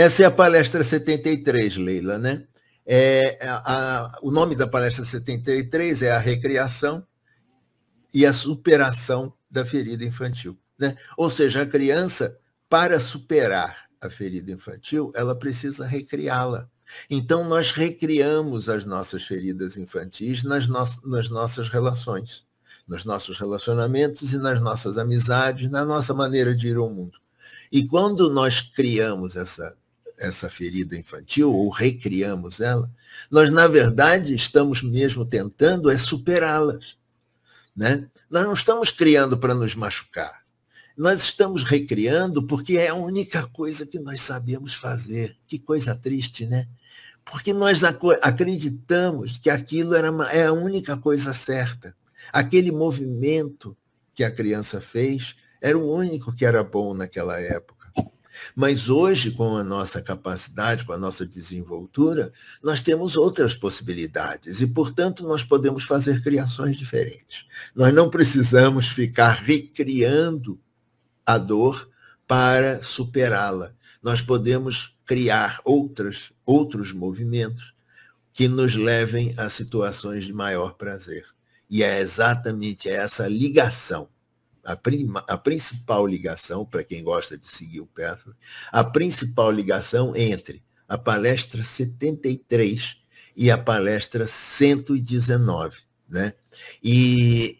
Essa é a palestra 73, Leila, né? É, a, a, o nome da palestra 73 é a recriação e a superação da ferida infantil. Né? Ou seja, a criança, para superar a ferida infantil, ela precisa recriá-la. Então, nós recriamos as nossas feridas infantis nas, no nas nossas relações, nos nossos relacionamentos e nas nossas amizades, na nossa maneira de ir ao mundo. E quando nós criamos essa essa ferida infantil ou recriamos ela, nós, na verdade, estamos mesmo tentando é superá-las. Né? Nós não estamos criando para nos machucar. Nós estamos recriando porque é a única coisa que nós sabemos fazer. Que coisa triste, né? Porque nós acreditamos que aquilo era uma, é a única coisa certa. Aquele movimento que a criança fez era o único que era bom naquela época. Mas hoje, com a nossa capacidade, com a nossa desenvoltura, nós temos outras possibilidades e, portanto, nós podemos fazer criações diferentes. Nós não precisamos ficar recriando a dor para superá-la. Nós podemos criar outras, outros movimentos que nos levem a situações de maior prazer. E é exatamente essa ligação a, prima, a principal ligação, para quem gosta de seguir o Pathway, a principal ligação entre a palestra 73 e a palestra 119. Né? E,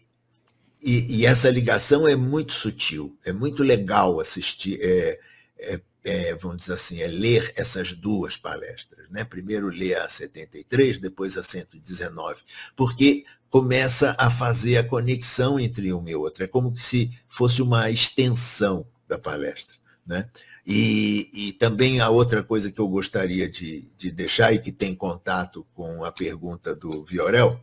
e, e essa ligação é muito sutil, é muito legal assistir, é, é, é, vamos dizer assim, é ler essas duas palestras. Né? Primeiro ler a 73, depois a 119, porque começa a fazer a conexão entre uma e outra. É como se fosse uma extensão da palestra. Né? E, e, também a outra coisa que eu gostaria de, de deixar e que tem contato com a pergunta do Viorel,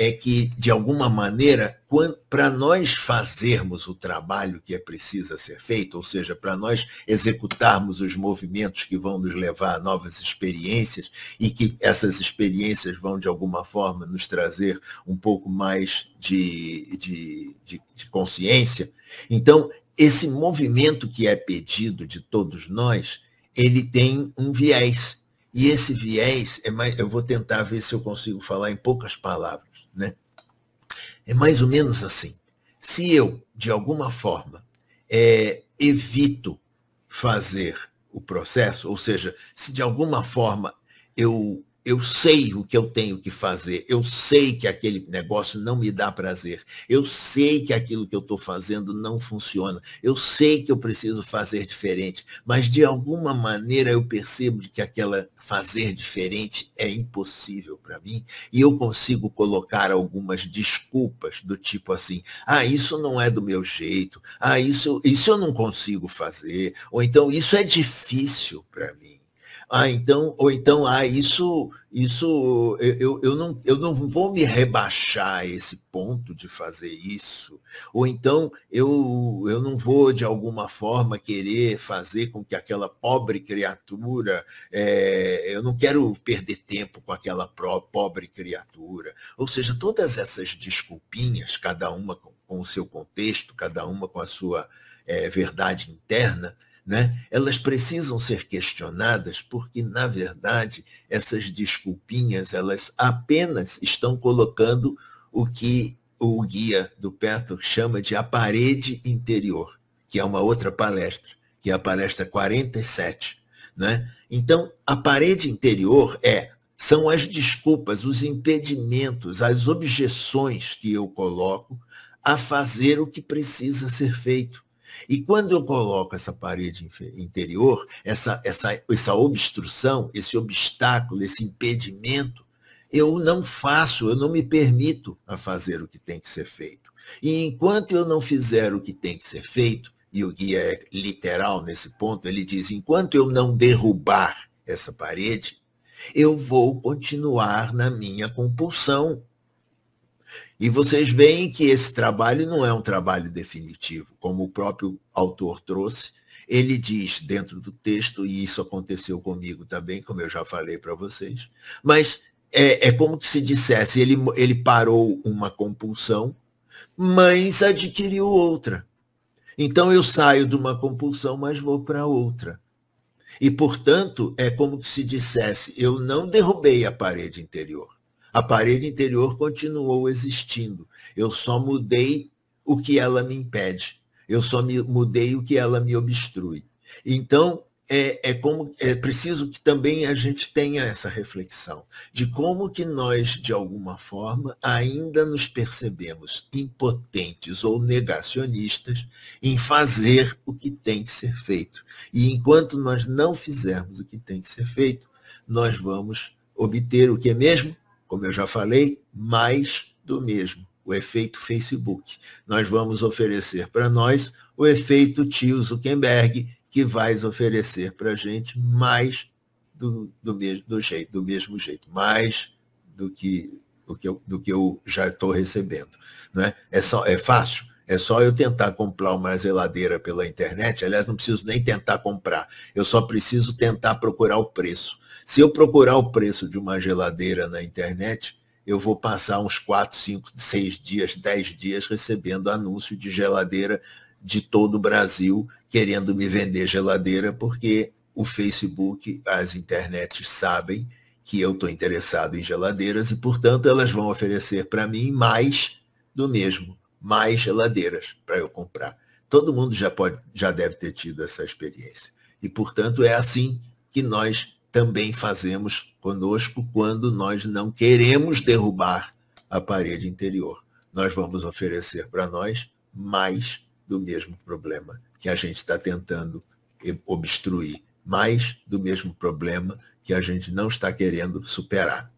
é que, de alguma maneira, para nós fazermos o trabalho que é precisa ser feito, ou seja, para nós executarmos os movimentos que vão nos levar a novas experiências e que essas experiências vão, de alguma forma, nos trazer um pouco mais de, de, de, de consciência. Então, esse movimento que é pedido de todos nós, ele tem um viés. E esse viés, é mais, eu vou tentar ver se eu consigo falar em poucas palavras né? É mais ou menos assim. Se eu, de alguma forma, é, evito fazer o processo, ou seja, se de alguma forma eu eu sei o que eu tenho que fazer, eu sei que aquele negócio não me dá prazer, eu sei que aquilo que eu estou fazendo não funciona, eu sei que eu preciso fazer diferente, mas de alguma maneira eu percebo que aquela fazer diferente é impossível para mim e eu consigo colocar algumas desculpas do tipo assim: ah, isso não é do meu jeito, ah, isso, isso eu não consigo fazer, ou então isso é difícil para mim ah, então, ou então, ah, isso, isso, eu, eu, não, eu não vou me rebaixar a esse ponto de fazer isso, ou então eu, eu não vou de alguma forma querer fazer com que aquela pobre criatura, é, eu não quero perder tempo com aquela pobre criatura. Ou seja, todas essas desculpinhas, cada uma com, com o seu contexto, cada uma com a sua é, verdade interna, né? Elas precisam ser questionadas porque, na verdade, essas desculpinhas elas apenas estão colocando o que o guia do Petro chama de a parede interior, que é uma outra palestra, que é a palestra 47. Né? Então, a parede interior é são as desculpas, os impedimentos, as objeções que eu coloco a fazer o que precisa ser feito. E quando eu coloco essa parede interior, essa, essa, essa obstrução, esse obstáculo, esse impedimento, eu não faço, eu não me permito a fazer o que tem que ser feito. E enquanto eu não fizer o que tem que ser feito, e o guia é literal nesse ponto, ele diz: enquanto eu não derrubar essa parede, eu vou continuar na minha compulsão, e vocês veem que esse trabalho não é um trabalho definitivo, como o próprio autor trouxe. Ele diz dentro do texto, e isso aconteceu comigo também, como eu já falei para vocês, mas é, é como se dissesse, ele, ele parou uma compulsão, mas adquiriu outra. Então eu saio de uma compulsão, mas vou para outra. E, portanto, é como se dissesse, eu não derrubei a parede interior a parede interior continuou existindo. Eu só mudei o que ela me impede. Eu só me, mudei o que ela me obstrui. Então, é, é, como, é preciso que também a gente tenha essa reflexão de como que nós, de alguma forma, ainda nos percebemos impotentes ou negacionistas em fazer o que tem que ser feito. E enquanto nós não fizermos o que tem que ser feito, nós vamos obter o que é mesmo? como eu já falei, mais do mesmo, o efeito Facebook. Nós vamos oferecer para nós o efeito tio Zuckerberg, que vai oferecer para a gente mais do, do, mesmo, do, jeito, do mesmo jeito, mais do que, do que, eu, do que eu já estou recebendo. Né? É, só, é fácil? É só eu tentar comprar uma geladeira pela internet. Aliás, não preciso nem tentar comprar. Eu só preciso tentar procurar o preço. Se eu procurar o preço de uma geladeira na internet, eu vou passar uns 4, 5, 6 dias, 10 dias recebendo anúncio de geladeira de todo o Brasil querendo me vender geladeira, porque o Facebook, as internets sabem que eu estou interessado em geladeiras e, portanto, elas vão oferecer para mim mais do mesmo, mais geladeiras para eu comprar. Todo mundo já, pode, já deve ter tido essa experiência. E, portanto, é assim que nós também fazemos conosco quando nós não queremos derrubar a parede interior. Nós vamos oferecer para nós mais do mesmo problema que a gente está tentando obstruir, mais do mesmo problema que a gente não está querendo superar.